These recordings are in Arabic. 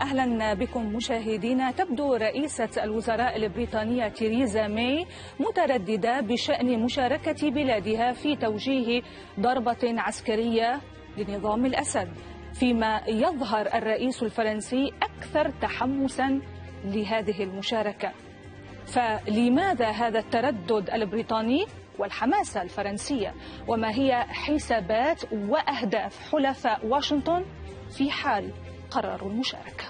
أهلا بكم مشاهدينا تبدو رئيسة الوزراء البريطانية تيريزا ماي مترددة بشأن مشاركة بلادها في توجيه ضربة عسكرية لنظام الأسد فيما يظهر الرئيس الفرنسي أكثر تحمسا لهذه المشاركة فلماذا هذا التردد البريطاني والحماسة الفرنسية وما هي حسابات وأهداف حلفاء واشنطن في حال قرروا المشاركه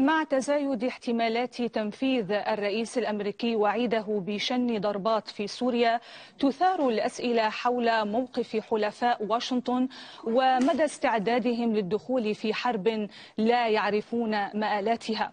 مع تزايد احتمالات تنفيذ الرئيس الامريكي وعيده بشن ضربات في سوريا تثار الاسئله حول موقف حلفاء واشنطن ومدى استعدادهم للدخول في حرب لا يعرفون مآلاتها.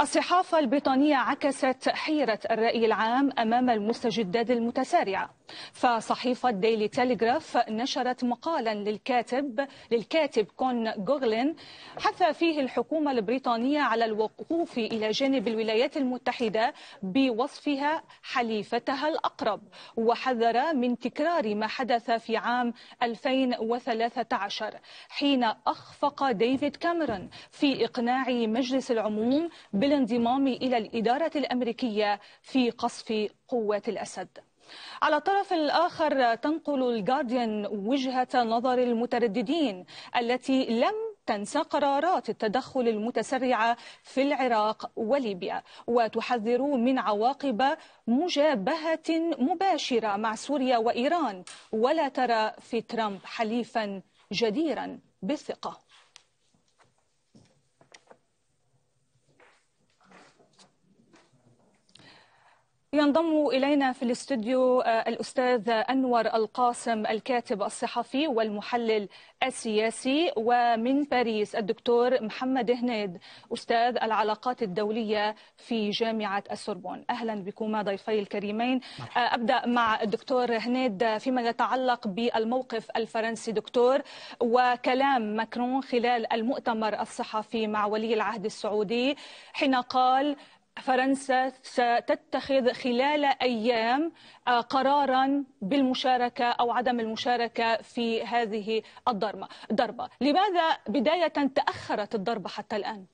الصحافه البريطانيه عكست حيره الراي العام امام المستجدات المتسارعه. فصحيفة ديلي تيليغراف نشرت مقالا للكاتب للكاتب كون جوغلين حث فيه الحكومة البريطانية على الوقوف إلى جانب الولايات المتحدة بوصفها حليفتها الأقرب وحذر من تكرار ما حدث في عام 2013 حين أخفق ديفيد كاميرون في إقناع مجلس العموم بالانضمام إلى الإدارة الأمريكية في قصف قوات الأسد على الطرف الآخر تنقل الجارديان وجهة نظر المترددين التي لم تنسى قرارات التدخل المتسرعة في العراق وليبيا وتحذر من عواقب مجابهة مباشرة مع سوريا وإيران ولا ترى في ترامب حليفا جديرا بالثقة ينضم إلينا في الاستوديو آه، الأستاذ أنور القاسم الكاتب الصحفي والمحلل السياسي ومن باريس الدكتور محمد هنيد أستاذ العلاقات الدولية في جامعة السوربون أهلا بكما ضيفي الكريمين آه، أبدأ مع الدكتور هنيد فيما يتعلق بالموقف الفرنسي دكتور وكلام ماكرون خلال المؤتمر الصحفي مع ولي العهد السعودي حين قال فرنسا ستتخذ خلال ايام آه، قرارا بالمشاركه او عدم المشاركه في هذه الضربه، لماذا بدايه تاخرت الضربه حتى الان؟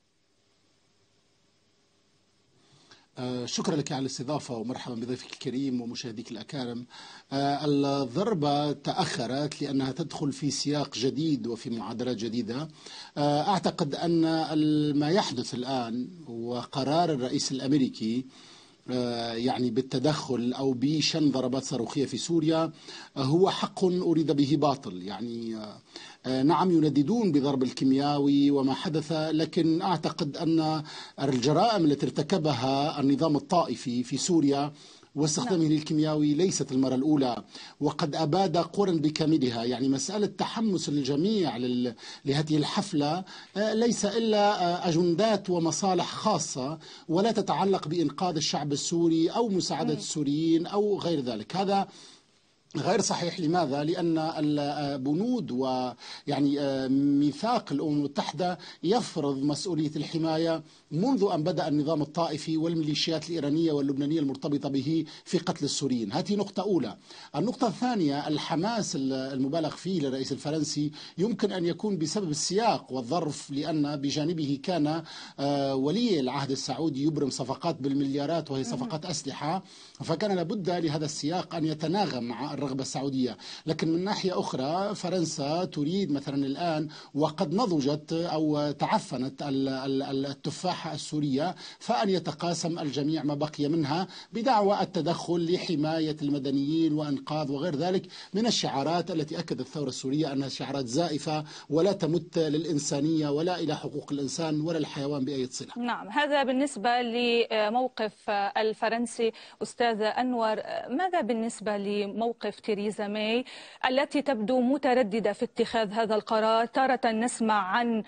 آه، شكرا لك على الاستضافة ومرحبا بضيفك الكريم ومشاهديك الأكارم آه، الضربة تأخرت لأنها تدخل في سياق جديد وفي معادلات جديدة آه، أعتقد أن ما يحدث الآن وقرار الرئيس الأمريكي آه، يعني بالتدخل أو بشن ضربات صاروخية في سوريا آه، هو حق أريد به باطل يعني آه، نعم ينددون بضرب الكيمياوي وما حدث لكن أعتقد أن الجرائم التي ارتكبها النظام الطائفي في سوريا واستخدامه نعم. للكيمياوي ليست المرة الأولى وقد أباد قرى بكاملها يعني مسألة تحمس الجميع لهذه الحفلة آه، ليس إلا آه، أجندات ومصالح خاصة ولا تتعلق بإنقاذ الشعب السوري أو مساعدة السوريين أو غير ذلك هذا غير صحيح لماذا؟ لأن البنود ويعني آه، ميثاق الأمم المتحدة يفرض مسؤولية الحماية منذ أن بدأ النظام الطائفي والميليشيات الإيرانية واللبنانية المرتبطة به في قتل السوريين هذه نقطة أولى النقطة الثانية الحماس المبالغ فيه للرئيس الفرنسي يمكن أن يكون بسبب السياق والظرف لأن بجانبه كان آه، ولي العهد السعودي يبرم صفقات بالمليارات وهي صفقات أسلحة فكان لابد لهذا السياق أن يتناغم مع الرغم الرغبة السعودية لكن من ناحية أخرى فرنسا تريد مثلا الآن وقد نضجت أو تعفنت التفاحة السورية فأن يتقاسم الجميع ما بقي منها بدعوى التدخل لحماية المدنيين وأنقاذ وغير ذلك من الشعارات التي أكدت الثورة السورية أنها شعارات زائفة ولا تمت للإنسانية ولا إلى حقوق الإنسان ولا الحيوان بأي صلة نعم هذا بالنسبة لموقف الفرنسي أستاذ أنور ماذا بالنسبة لموقف موقف تيريزا ماي التي تبدو مترددة في اتخاذ هذا القرار تارة نسمع عن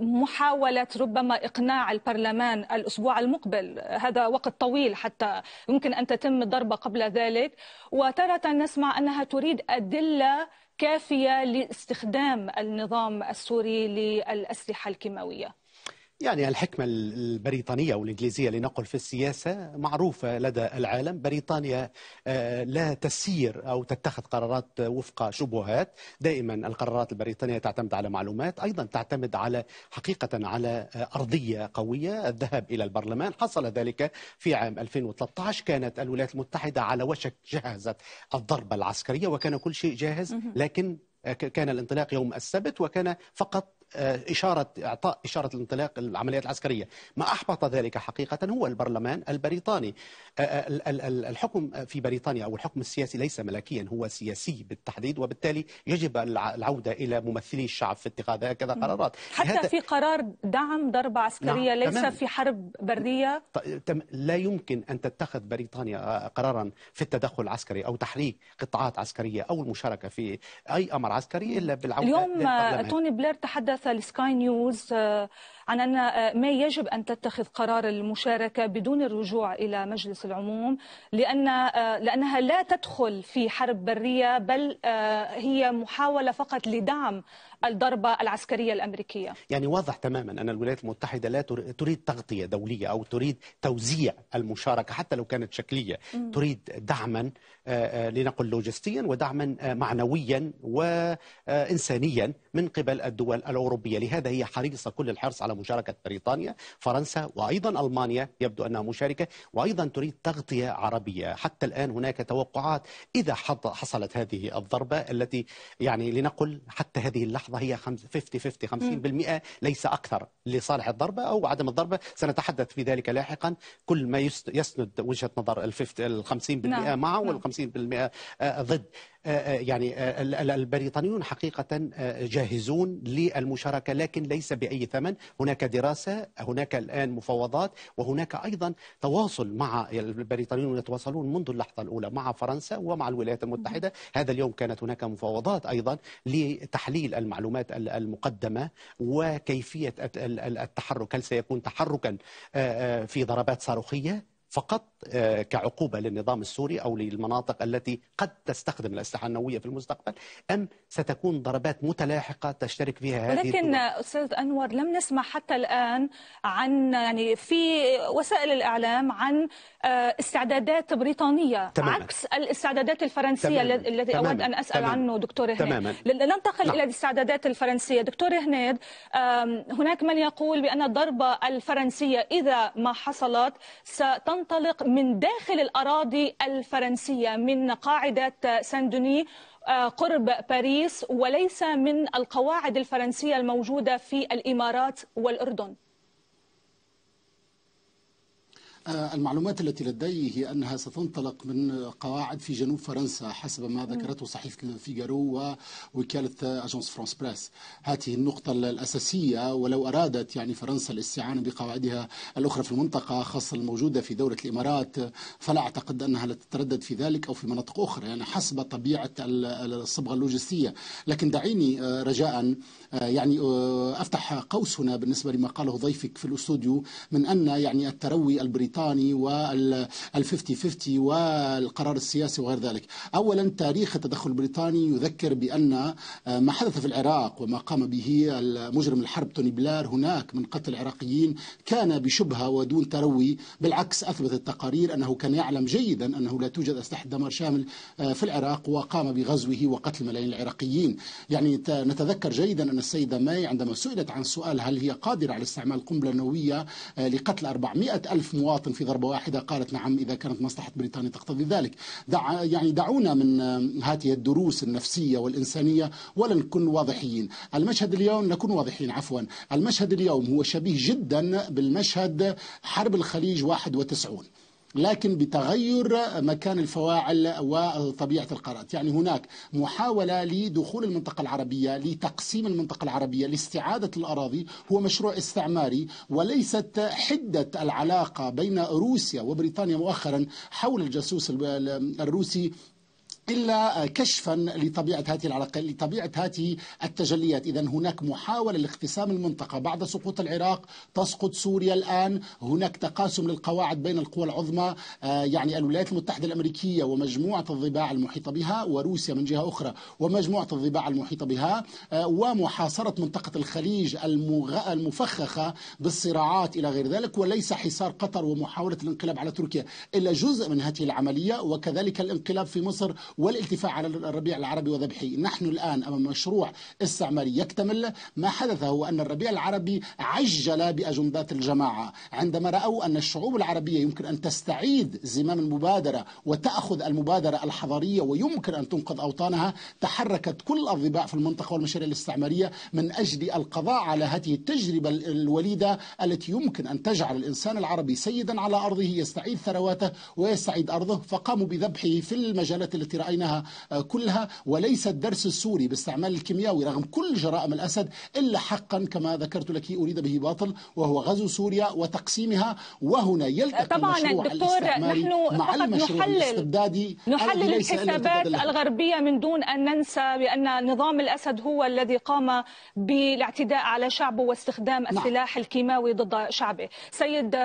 محاولة ربما إقناع البرلمان الأسبوع المقبل هذا وقت طويل حتى يمكن أن تتم الضربة قبل ذلك وتارة نسمع أنها تريد أدلة كافية لاستخدام النظام السوري للأسلحة الكيماوية يعني الحكمة البريطانية أو الإنجليزية لنقل في السياسة معروفة لدى العالم بريطانيا آه، لا تسير أو تتخذ قرارات وفق شبهات دائما القرارات البريطانية تعتمد على معلومات أيضا تعتمد على حقيقة على آه، أرضية قوية الذهاب إلى البرلمان حصل ذلك في عام 2013 كانت الولايات المتحدة على وشك جهزت الضربة العسكرية وكان كل شيء جاهز لكن آه، كان الانطلاق يوم السبت وكان فقط آه، إشارة إعطاء إشارة الانطلاق العمليات العسكرية ما أحبط ذلك حقيقة هو البرلمان البريطاني آه، آه، الحكم في بريطانيا أو الحكم السياسي ليس ملكيا هو سياسي بالتحديد وبالتالي يجب العودة إلى ممثلي الشعب في اتخاذ هكذا قرارات حتى في قرار دعم ضربة نعم، عسكرية نعم. ليس تمام. في حرب برية لا يمكن أن تتخذ بريطانيا قرارا في التدخل العسكري أو تحريك قطاعات عسكرية أو المشاركة في أي أمر عسكري إلا بالعودة اليوم توني بلير تحدث ثلاثة لسكاي نيوز عن أن آه، ما يجب أن تتخذ قرار المشاركة بدون الرجوع إلى مجلس العموم لأن آه، لأنها لا تدخل في حرب برية بل آه، هي محاولة فقط لدعم الضربة العسكرية الأمريكية يعني واضح تماما أن الولايات المتحدة لا تريد تغطية دولية أو تريد توزيع المشاركة حتى لو كانت شكلية م. تريد دعما لنقل لوجستيا ودعما معنويا وإنسانيا من قبل الدول الأوروبية لهذا هي حريصة كل الحرص على مشاركة بريطانيا فرنسا وأيضا ألمانيا يبدو أنها مشاركة وأيضا تريد تغطية عربية حتى الآن هناك توقعات إذا حصلت هذه الضربة التي يعني لنقل حتى هذه اللحظة هي 50-50 50% ليس أكثر لصالح الضربة أو عدم الضربة سنتحدث في ذلك لاحقا كل ما يسند وجهة نظر ال 50% نعم. معه نعم. وال 50% آه، ضد آه، آه، يعني آه، البريطانيون حقيقة جاهزون للمشاركة لكن ليس بأي ثمن هناك دراسة هناك الآن مفاوضات وهناك أيضا تواصل مع البريطانيون يتواصلون منذ اللحظة الأولى مع فرنسا ومع الولايات المتحدة هذا اليوم كانت هناك مفاوضات أيضا لتحليل المعلومات المقدمة وكيفية التحرك هل سيكون تحركا في ضربات صاروخية فقط آه، كعقوبة للنظام السوري أو للمناطق التي قد تستخدم الأسلحة النووية في المستقبل أم ستكون ضربات متلاحقة تشترك فيها هذه ولكن الدول. أستاذ أنور لم نسمع حتى الآن عن يعني في وسائل الإعلام عن آه، استعدادات بريطانية تماما. عكس الاستعدادات الفرنسية التي أود أن أسأل تماما. عنه دكتور هنيد تماما. لننتقل لا. نعم. إلى الاستعدادات الفرنسية دكتور هنيد هناك من يقول بأن الضربة الفرنسية إذا ما حصلت ستنظر تنطلق من داخل الأراضي الفرنسية من قاعدة ساندوني آه، قرب باريس وليس من القواعد الفرنسية الموجودة في الإمارات والأردن آه، المعلومات التي لدي هي أنها ستنطلق من قواعد في جنوب فرنسا حسب ما ذكرته صحيفة فيجارو ووكالة أجنس فرانس بريس هذه النقطة الأساسية ولو أرادت يعني فرنسا الاستعانة بقواعدها الأخرى في المنطقة خاصة الموجودة في دولة الإمارات فلا أعتقد أنها لا تتردد في ذلك أو في مناطق أخرى يعني حسب طبيعة الصبغة اللوجستية لكن دعيني آه، رجاء آه، يعني أفتح قوس هنا بالنسبة لما قاله ضيفك في الأستوديو من أن يعني التروي البريطاني وال50 فيفتي والقرار السياسي وغير ذلك أولا تاريخ التدخل البريطاني يذكر بأن آه، ما حدث في العراق وما قام به مجرم الحرب توني بلار هناك من قتل العراقيين كان بشبهة ودون تروي بالعكس أثبت التقارير أنه كان يعلم جيدا أنه لا توجد أسلحة دمار شامل آه، في العراق وقام بغزوه وقتل ملايين العراقيين يعني نتذكر جيدا أن السيدة ماي عندما سئلت عن سؤال هل هي قادرة على استعمال قنبلة نووية آه، لقتل 400 ألف مواطن المواطن في ضربة واحدة قالت نعم إذا كانت مصلحة بريطانيا تقتضي ذلك دع يعني دعونا من هذه الدروس النفسية والإنسانية ولا نكون واضحين المشهد اليوم نكون واضحين عفوا المشهد اليوم هو شبيه جدا بالمشهد حرب الخليج 91 لكن بتغير مكان الفواعل وطبيعة القارات يعني هناك محاولة لدخول المنطقة العربية لتقسيم المنطقة العربية لاستعادة الأراضي هو مشروع استعماري وليست حدة العلاقة بين روسيا وبريطانيا مؤخرا حول الجاسوس الروسي إلا كشفا لطبيعة هذه العلاقة لطبيعة هذه التجليات إذا هناك محاولة لاقتسام المنطقة بعد سقوط العراق تسقط سوريا الآن هناك تقاسم للقواعد بين القوى العظمى آه، يعني الولايات المتحدة الأمريكية ومجموعة الضباع المحيطة بها وروسيا من جهة أخرى ومجموعة الضباع المحيطة بها آه، ومحاصرة منطقة الخليج المغ... المفخخة بالصراعات إلى غير ذلك وليس حصار قطر ومحاولة الانقلاب على تركيا إلا جزء من هذه العملية وكذلك الانقلاب في مصر والالتفاع على الربيع العربي وذبحه نحن الآن أمام مشروع استعماري يكتمل ما حدث هو أن الربيع العربي عجل بأجندات الجماعة عندما رأوا أن الشعوب العربية يمكن أن تستعيد زمام المبادرة وتأخذ المبادرة الحضارية ويمكن أن تنقذ أوطانها تحركت كل الضباع في المنطقة والمشاريع الاستعمارية من أجل القضاء على هذه التجربة الوليدة التي يمكن أن تجعل الإنسان العربي سيدا على أرضه يستعيد ثرواته ويستعيد أرضه فقاموا بذبحه في المجالات التي رأيناها آه، كلها وليس الدرس السوري باستعمال الكيمياوي رغم كل جرائم الأسد إلا حقا كما ذكرت لك أريد به باطل وهو غزو سوريا وتقسيمها وهنا يلتقي طبعا الدكتور نحن مع فقط نحلل نحلل الحسابات الغربية من دون أن ننسى بأن نظام الأسد هو الذي قام بالاعتداء على شعبه واستخدام نعم. السلاح الكيماوي ضد شعبه سيد آه،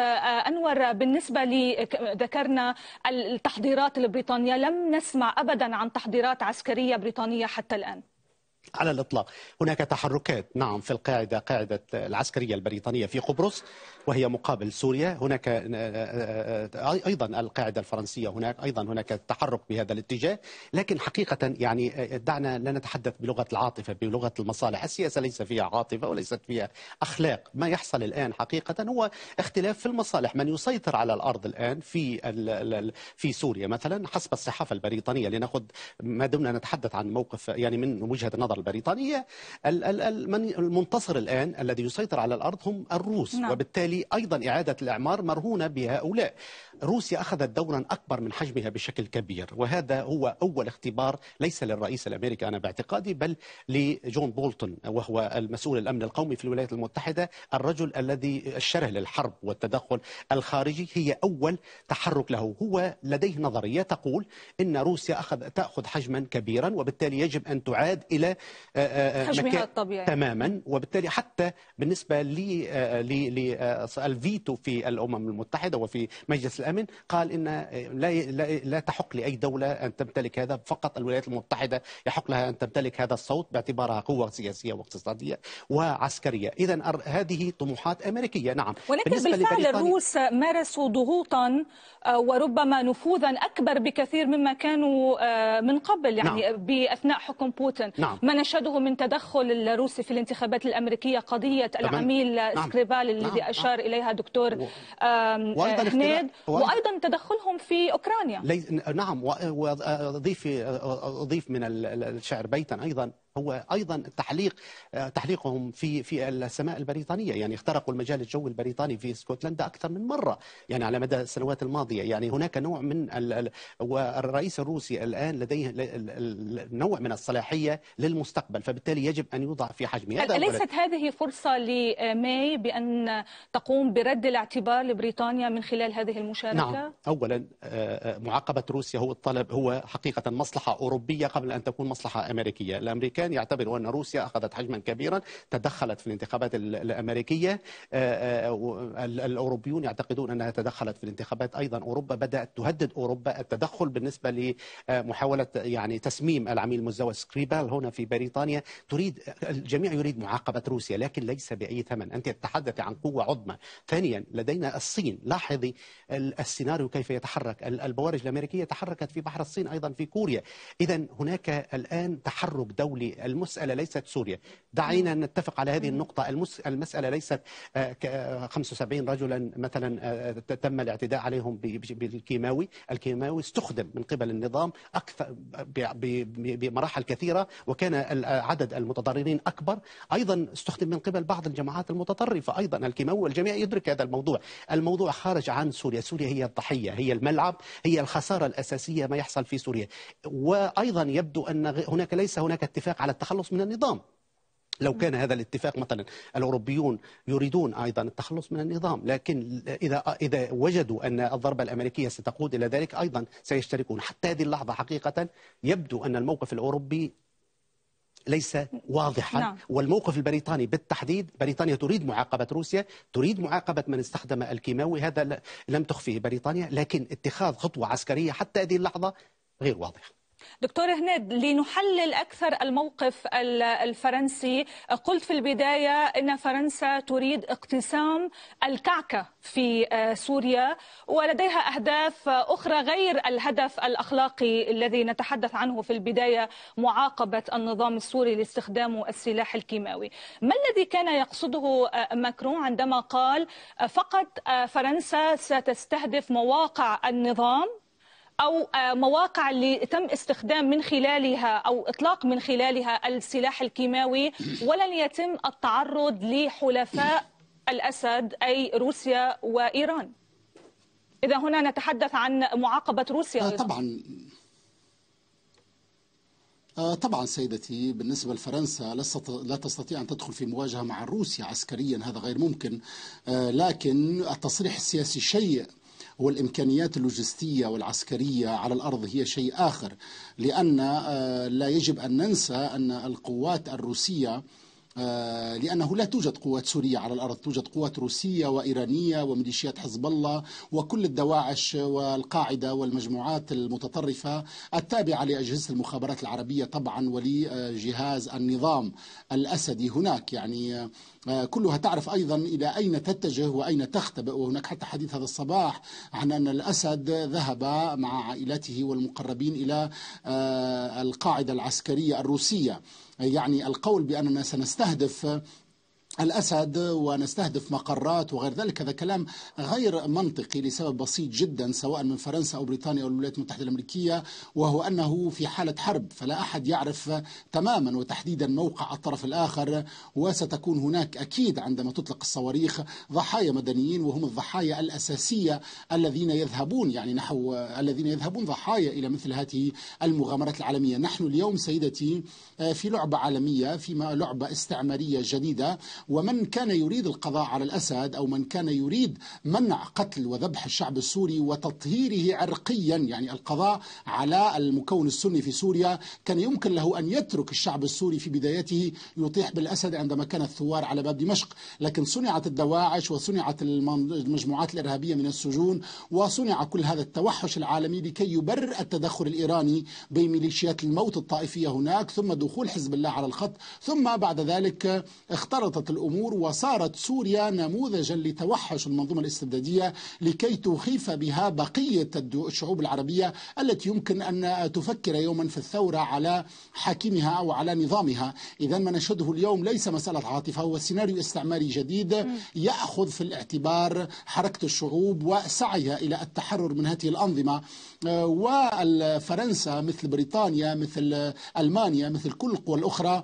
أنور بالنسبة لذكرنا ذكرنا التحضيرات البريطانية لم نسمع أبدا أبدا عن تحضيرات عسكرية بريطانية حتى الآن على الإطلاق هناك تحركات نعم في القاعدة قاعدة العسكرية البريطانية في قبرص وهي مقابل سوريا هناك آه، آه، آه، أيضا القاعدة الفرنسية هناك أيضا هناك تحرك بهذا الاتجاه لكن حقيقة يعني دعنا لا نتحدث بلغة العاطفة بلغة المصالح السياسة ليس فيها عاطفة وليست فيها أخلاق ما يحصل الآن حقيقة هو اختلاف في المصالح من يسيطر على الأرض الآن في في سوريا مثلا حسب الصحافة البريطانية لنأخذ ما دمنا نتحدث عن موقف يعني من وجهة النظر البريطانية المنتصر الآن الذي يسيطر على الأرض هم الروس نعم. وبالتالي وبالتالي أيضا إعادة الإعمار مرهونة بهؤلاء روسيا أخذت دورا أكبر من حجمها بشكل كبير وهذا هو أول اختبار ليس للرئيس الأمريكي أنا باعتقادي بل لجون بولتون وهو المسؤول الأمن القومي في الولايات المتحدة الرجل الذي الشره للحرب والتدخل الخارجي هي أول تحرك له هو لديه نظرية تقول أن روسيا أخذ تأخذ حجما كبيرا وبالتالي يجب أن تعاد إلى آه، آه، آه، حجمها الطبيعي تماما وبالتالي حتى بالنسبة لي الفيتو في الامم المتحده وفي مجلس الامن قال ان آه، لا لا تحق لاي دوله ان تمتلك هذا فقط الولايات المتحده يحق لها ان تمتلك هذا الصوت باعتبارها قوه سياسيه واقتصاديه وعسكريه اذا هذه طموحات امريكيه نعم ولكن بالفعل الروس مارسوا ضغوطا آه، وربما نفوذا اكبر بكثير مما كانوا آه، من قبل يعني نعم. باثناء حكم بوتين نعم. ما نشهده من تدخل الروسي في الانتخابات الامريكيه قضيه العميل نعم. سكريبال نعم. الذي نعم. اشار أشار إليها دكتور و... وأيضا هنيد وأيضا تدخلهم في أوكرانيا لي... نعم وأضيف أضيف من الشعر بيتا أيضا هو ايضا تحليق آه، تحليقهم في في السماء البريطانيه يعني اخترقوا المجال الجوي البريطاني في اسكتلندا اكثر من مره يعني على مدى السنوات الماضيه يعني هناك نوع من ال... والرئيس الروسي الان لديه نوع من الصلاحيه للمستقبل فبالتالي يجب ان يوضع في حجمه هذا اليست هذه فرصه لماي بان تقوم برد الاعتبار لبريطانيا من خلال هذه المشاركه نعم اولا آه، آه، معاقبه روسيا هو الطلب هو حقيقه مصلحه اوروبيه قبل ان تكون مصلحه امريكيه الامريكان كان يعتبروا ان روسيا اخذت حجما كبيرا تدخلت في الانتخابات الامريكيه آه، آه، الاوروبيون يعتقدون انها تدخلت في الانتخابات ايضا اوروبا بدات تهدد اوروبا التدخل بالنسبه لمحاوله آه، يعني تسميم العميل المزدوج سكريبال هنا في بريطانيا تريد الجميع يريد معاقبه روسيا لكن ليس باي ثمن انت تتحدث عن قوه عظمى ثانيا لدينا الصين لاحظي السيناريو كيف يتحرك البوارج الامريكيه تحركت في بحر الصين ايضا في كوريا اذا هناك الان تحرك دولي المسألة ليست سوريا دعينا نتفق على هذه النقطة المسألة ليست 75 آه، آه، رجلا مثلا آه، تم الاعتداء عليهم بالكيماوي الكيماوي استخدم من قبل النظام أكثر بمراحل كثيرة وكان عدد المتضررين أكبر أيضا استخدم من قبل بعض الجماعات المتطرفة أيضا الكيماوي والجميع يدرك هذا الموضوع الموضوع خارج عن سوريا سوريا هي الضحية هي الملعب هي الخسارة الأساسية ما يحصل في سوريا وأيضا يبدو أن هناك ليس هناك اتفاق على التخلص من النظام لو كان هذا الاتفاق مثلا الاوروبيون يريدون ايضا التخلص من النظام لكن اذا اذا وجدوا ان الضربه الامريكيه ستقود الى ذلك ايضا سيشتركون حتى هذه اللحظه حقيقه يبدو ان الموقف الاوروبي ليس واضحا نعم. والموقف البريطاني بالتحديد بريطانيا تريد معاقبة روسيا تريد معاقبة من استخدم الكيماوي هذا لم تخفيه بريطانيا لكن اتخاذ خطوة عسكرية حتى هذه اللحظة غير واضح دكتور هند لنحلل أكثر الموقف الفرنسي قلت في البداية أن فرنسا تريد اقتسام الكعكة في آه، سوريا ولديها أهداف أخرى غير الهدف الأخلاقي الذي نتحدث عنه في البداية معاقبة النظام السوري لاستخدامه السلاح الكيماوي ما الذي كان يقصده آه، ماكرون عندما قال فقط آه، فرنسا ستستهدف مواقع النظام أو آه، مواقع اللي تم استخدام من خلالها أو إطلاق من خلالها السلاح الكيماوي ولن يتم التعرض لحلفاء الأسد أي روسيا وإيران إذا هنا نتحدث عن معاقبة روسيا آه طبعا آه، طبعا سيدتي بالنسبة لفرنسا لا تستطيع أن تدخل في مواجهة مع روسيا عسكريا هذا غير ممكن آه، لكن التصريح السياسي شيء والإمكانيات اللوجستية والعسكرية على الأرض هي شيء آخر لأن آه، لا يجب أن ننسى أن القوات الروسية آه، لأنه لا توجد قوات سورية على الأرض توجد قوات روسية وإيرانية وميليشيات حزب الله وكل الدواعش والقاعدة والمجموعات المتطرفة التابعة لأجهزة المخابرات العربية طبعا ولجهاز النظام الأسدي هناك يعني آه، آه، كلها تعرف أيضا إلى أين تتجه وأين تختبئ وهناك حتى حديث هذا الصباح عن أن الأسد ذهب مع عائلته والمقربين إلى آه، القاعدة العسكرية الروسية يعني القول بأننا سنستهدف الأسد ونستهدف مقرات وغير ذلك هذا كلام غير منطقي لسبب بسيط جدا سواء من فرنسا أو بريطانيا أو الولايات المتحدة الأمريكية وهو أنه في حالة حرب فلا أحد يعرف تماما وتحديدا موقع الطرف الآخر وستكون هناك أكيد عندما تطلق الصواريخ ضحايا مدنيين وهم الضحايا الأساسية الذين يذهبون يعني نحو الذين يذهبون ضحايا إلى مثل هذه المغامرات العالمية نحن اليوم سيدتي آه، في لعبة عالمية في لعبة استعمارية جديدة ومن كان يريد القضاء على الأسد أو من كان يريد منع قتل وذبح الشعب السوري وتطهيره عرقيا يعني القضاء على المكون السني في سوريا كان يمكن له أن يترك الشعب السوري في بدايته يطيح بالأسد عندما كان الثوار على باب دمشق لكن صنعت الدواعش وصنعت المجموعات الإرهابية من السجون وصنع كل هذا التوحش العالمي لكي يبرر التدخل الإيراني بميليشيات الموت الطائفية هناك ثم دخول حزب الله على الخط ثم بعد ذلك اختلطت الأمور وصارت سوريا نموذجا لتوحش المنظومة الاستبدادية لكي تخيف بها بقية الشعوب العربية التي يمكن أن تفكر يوما في الثورة على حاكمها أو على نظامها إذا ما نشهده اليوم ليس مسألة عاطفة هو سيناريو استعماري جديد يأخذ في الاعتبار حركة الشعوب وسعيها إلى التحرر من هذه الأنظمة آه، وفرنسا مثل بريطانيا مثل ألمانيا مثل كل القوى الأخرى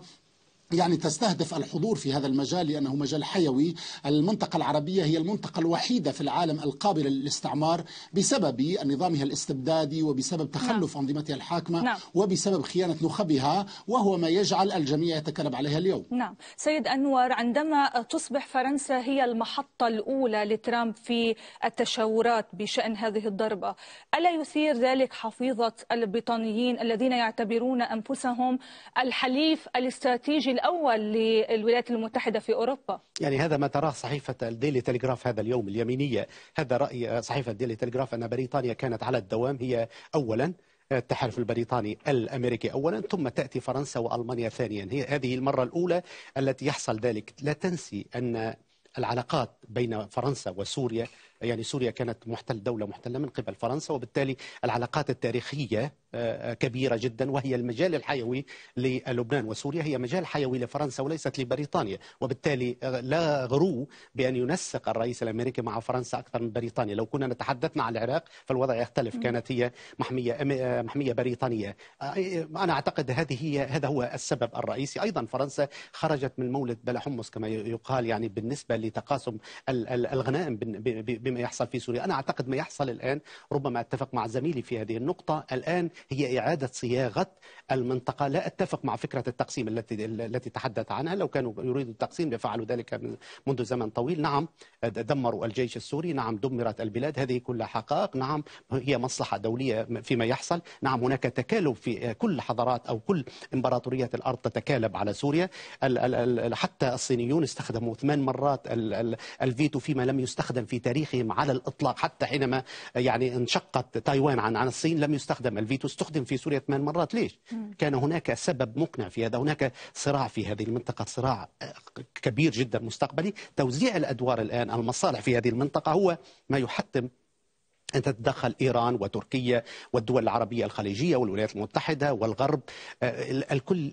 يعني تستهدف الحضور في هذا المجال لأنه مجال حيوي المنطقة العربية هي المنطقة الوحيدة في العالم القابلة للاستعمار بسبب نظامها الاستبدادي وبسبب نعم. تخلف نعم. أنظمتها الحاكمة نعم. وبسبب خيانة نخبها وهو ما يجعل الجميع يتكلم عليها اليوم نعم سيد أنور عندما تصبح فرنسا هي المحطة الأولى لترامب في التشاورات بشأن هذه الضربة ألا يثير ذلك حفيظة البريطانيين الذين يعتبرون أنفسهم الحليف الاستراتيجي الأول للولايات المتحدة في أوروبا يعني هذا ما تراه صحيفة الديلي تلغراف هذا اليوم اليمينية هذا رأي آه، صحيفة الديلي تلغراف أن بريطانيا كانت على الدوام هي أولا آه، التحالف البريطاني الامريكي اولا ثم تاتي فرنسا والمانيا ثانيا هي هذه المره الاولى التي يحصل ذلك لا تنسي ان العلاقات بين فرنسا وسوريا يعني سوريا كانت محتل دولة محتلة من قبل فرنسا وبالتالي العلاقات التاريخية آه، كبيرة جدا وهي المجال الحيوي للبنان وسوريا هي مجال حيوي لفرنسا وليست لبريطانيا وبالتالي آه، لا غرو بأن ينسق الرئيس الأمريكي مع فرنسا أكثر من بريطانيا لو كنا نتحدثنا عن العراق فالوضع يختلف كانت هي محمية آه، محمية بريطانية أنا أعتقد هذه هي هذا هو السبب الرئيسي أيضا فرنسا خرجت من مولد بلا حمص كما يقال يعني بالنسبة لتقاسم الغنائم بما يحصل في سوريا أنا أعتقد ما يحصل الآن ربما أتفق مع زميلي في هذه النقطة الآن هي إعادة صياغة المنطقة لا أتفق مع فكرة التقسيم التي التي تحدث عنها لو كانوا يريدوا التقسيم لفعلوا ذلك منذ زمن طويل نعم دمروا الجيش السوري نعم دمرت البلاد هذه كلها حقائق نعم هي مصلحة دولية فيما يحصل نعم هناك تكالب في كل حضارات أو كل إمبراطوريات الأرض تتكالب على سوريا حتى الصينيون استخدموا ثمان مرات الفيتو فيما لم يستخدم في تاريخه عليهم على الاطلاق حتى حينما يعني انشقت تايوان عن عن الصين لم يستخدم الفيتو استخدم في سوريا ثمان مرات ليش؟ كان هناك سبب مقنع في هذا هناك صراع في هذه المنطقه صراع آه، كبير جدا مستقبلي توزيع الادوار الان المصالح في هذه المنطقه هو ما يحتم أن تتدخل إيران وتركيا والدول العربية الخليجية والولايات المتحدة والغرب آه، الكل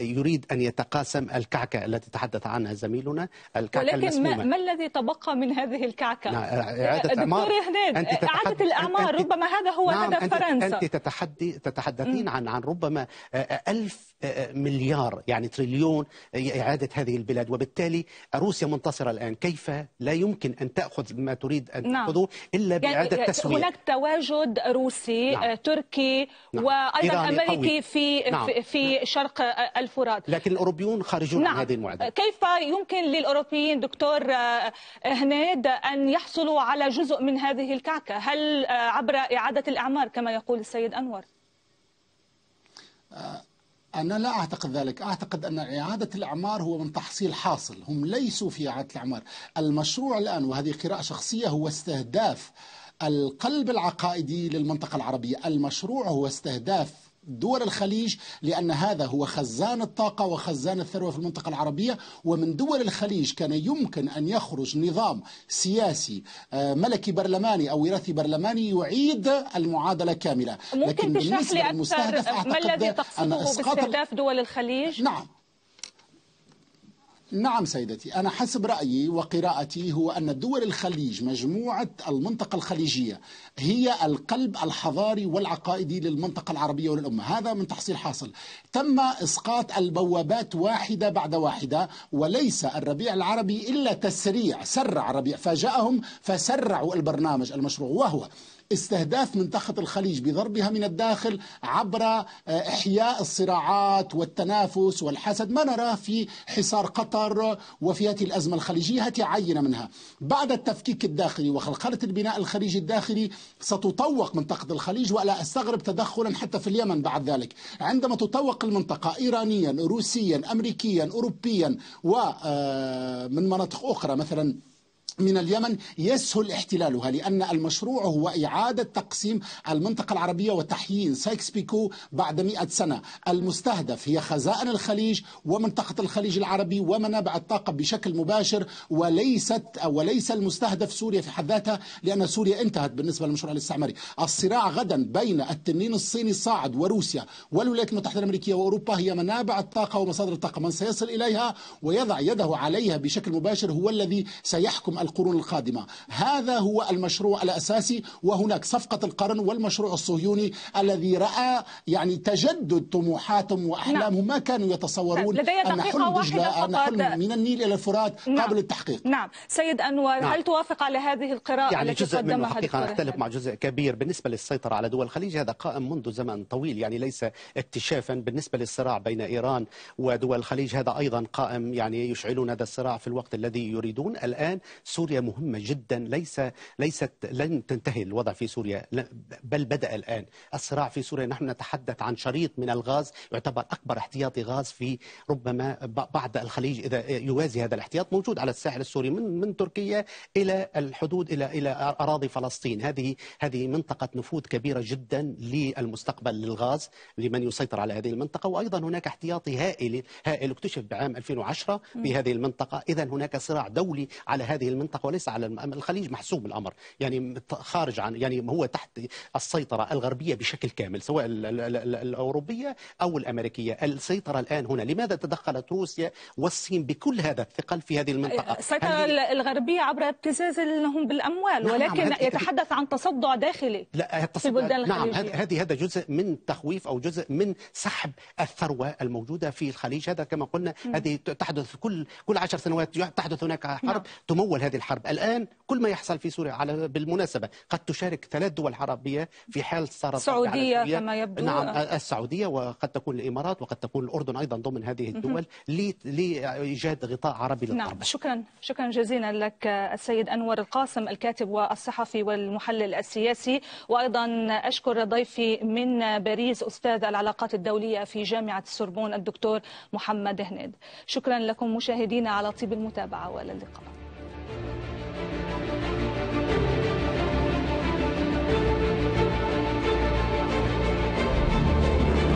يريد أن يتقاسم الكعكة التي تحدث عنها زميلنا الكعكة ولكن المسمومة. ما الذي تبقى من هذه الكعكة؟ نعم، إعادة آه، دكتور هناد أنت تتحد... إعادة الأعمار أنت... ربما هذا هو نعم هدف أنت... فرنسا أنت تتحدي... تتحدثين عن عن ربما آه، ألف مليار يعني تريليون إعادة هذه البلاد وبالتالي روسيا منتصرة الآن كيف لا يمكن أن تأخذ ما تريد أن نعم. تأخذه إلا يعني بإعادة يعني... التسويق هناك تواجد روسي نعم. آه، تركي نعم. وايضا امريكي قوي. في نعم. في نعم. شرق آه، الفرات لكن الاوروبيون خارجون نعم. عن هذه المعادله كيف يمكن للاوروبيين دكتور آه، هناد ان يحصلوا على جزء من هذه الكعكه هل عبر اعاده الاعمار كما يقول السيد انور أنا لا أعتقد ذلك أعتقد أن إعادة الأعمار هو من تحصيل حاصل هم ليسوا في إعادة الأعمار المشروع الآن وهذه قراءة شخصية هو استهداف القلب العقائدي للمنطقة العربية المشروع هو استهداف دول الخليج لأن هذا هو خزان الطاقة وخزان الثروة في المنطقة العربية ومن دول الخليج كان يمكن أن يخرج نظام سياسي آه، ملكي برلماني أو وراثي برلماني يعيد المعادلة كاملة ممكن لكن لي أكثر ما الذي تقصده باستهداف دول الخليج؟ نعم نعم سيدتي أنا حسب رأيي وقراءتي هو أن دول الخليج مجموعة المنطقة الخليجية هي القلب الحضاري والعقائدي للمنطقة العربية وللأمة هذا من تحصيل حاصل تم إسقاط البوابات واحدة بعد واحدة وليس الربيع العربي إلا تسريع سرع ربيع فجاءهم فسرعوا البرنامج المشروع وهو استهداف منطقة الخليج بضربها من الداخل عبر آه، إحياء الصراعات والتنافس والحسد ما نراه في حصار قطر قطر هذه الأزمة الخليجية هاتي عينة منها بعد التفكيك الداخلي وخلقلة البناء الخليجي الداخلي ستطوق منطقة الخليج ولا أستغرب تدخلا حتى في اليمن بعد ذلك عندما تطوق المنطقة إيرانيا روسيا أمريكيا أوروبيا ومن آه، مناطق أخرى مثلا من اليمن يسهل احتلالها لأن المشروع هو إعادة تقسيم المنطقة العربية وتحيين سايكس بيكو بعد مئة سنة المستهدف هي خزائن الخليج ومنطقة الخليج العربي ومنابع الطاقة بشكل مباشر وليست وليس المستهدف سوريا في حد ذاتها لأن سوريا انتهت بالنسبة للمشروع الاستعماري الصراع غدا بين التنين الصيني الصاعد وروسيا والولايات المتحدة الأمريكية وأوروبا هي منابع الطاقة ومصادر الطاقة من سيصل إليها ويضع يده عليها بشكل مباشر هو الذي سيحكم القرون القادمة هذا هو المشروع الأساسي وهناك صفقة القرن والمشروع الصهيوني الذي رأى يعني تجدد طموحاتهم وأحلامهم نعم. ما كانوا يتصورون لدي أن حلم دجلة أن حلم من النيل إلى الفرات نعم. قابل التحقيق نعم سيد أنور نعم. هل توافق على هذه القراءة يعني جزء منه حقيقة أنا أختلف مع جزء كبير بالنسبة للسيطرة على دول الخليج هذا قائم منذ زمن طويل يعني ليس اكتشافا بالنسبة للصراع بين إيران ودول الخليج هذا أيضا قائم يعني يشعلون هذا الصراع في الوقت الذي يريدون الآن سوريا مهمة جدا ليس ليست لن تنتهي الوضع في سوريا بل بدأ الآن الصراع في سوريا نحن نتحدث عن شريط من الغاز يعتبر أكبر احتياطي غاز في ربما بعض الخليج إذا يوازي هذا الاحتياط موجود على الساحل السوري من من تركيا إلى الحدود إلى إلى أراضي فلسطين هذه هذه منطقة نفوذ كبيرة جدا للمستقبل للغاز لمن يسيطر على هذه المنطقة وأيضا هناك احتياطي هائل هائل اكتشف بعام 2010 في هذه المنطقة إذا هناك صراع دولي على هذه المنطقة المنطقه وليس على الخليج محسوب الامر يعني خارج عن يعني هو تحت السيطره الغربيه بشكل كامل سواء الاوروبيه او الامريكيه السيطره الان هنا لماذا تدخلت روسيا والصين بكل هذا الثقل في هذه المنطقه السيطره الغربيه عبر ابتزاز لهم بالاموال نعم, نعم، ولكن يتحدث عن تصدع داخلي لا التصدع في بلدان نعم هذه هذا جزء من تخويف او جزء من سحب الثروه الموجوده في الخليج هذا كما قلنا هذه تحدث كل كل 10 سنوات تحدث هناك حرب نعم. تمول هذه الحرب الآن كل ما يحصل في سوريا على بالمناسبة قد تشارك ثلاث دول عربية في حال صارت السعودية كما نعم، يبدو نعم السعودية وقد تكون الإمارات وقد تكون الأردن أيضا ضمن هذه الدول لإيجاد غطاء عربي للحرب نعم شكرا شكرا جزيلا لك آه، السيد أنور القاسم الكاتب والصحفي والمحلل السياسي وأيضا أشكر ضيفي من باريس أستاذ العلاقات الدولية في جامعة السوربون الدكتور محمد هنيد شكرا لكم مشاهدينا على طيب المتابعة والى اللقاء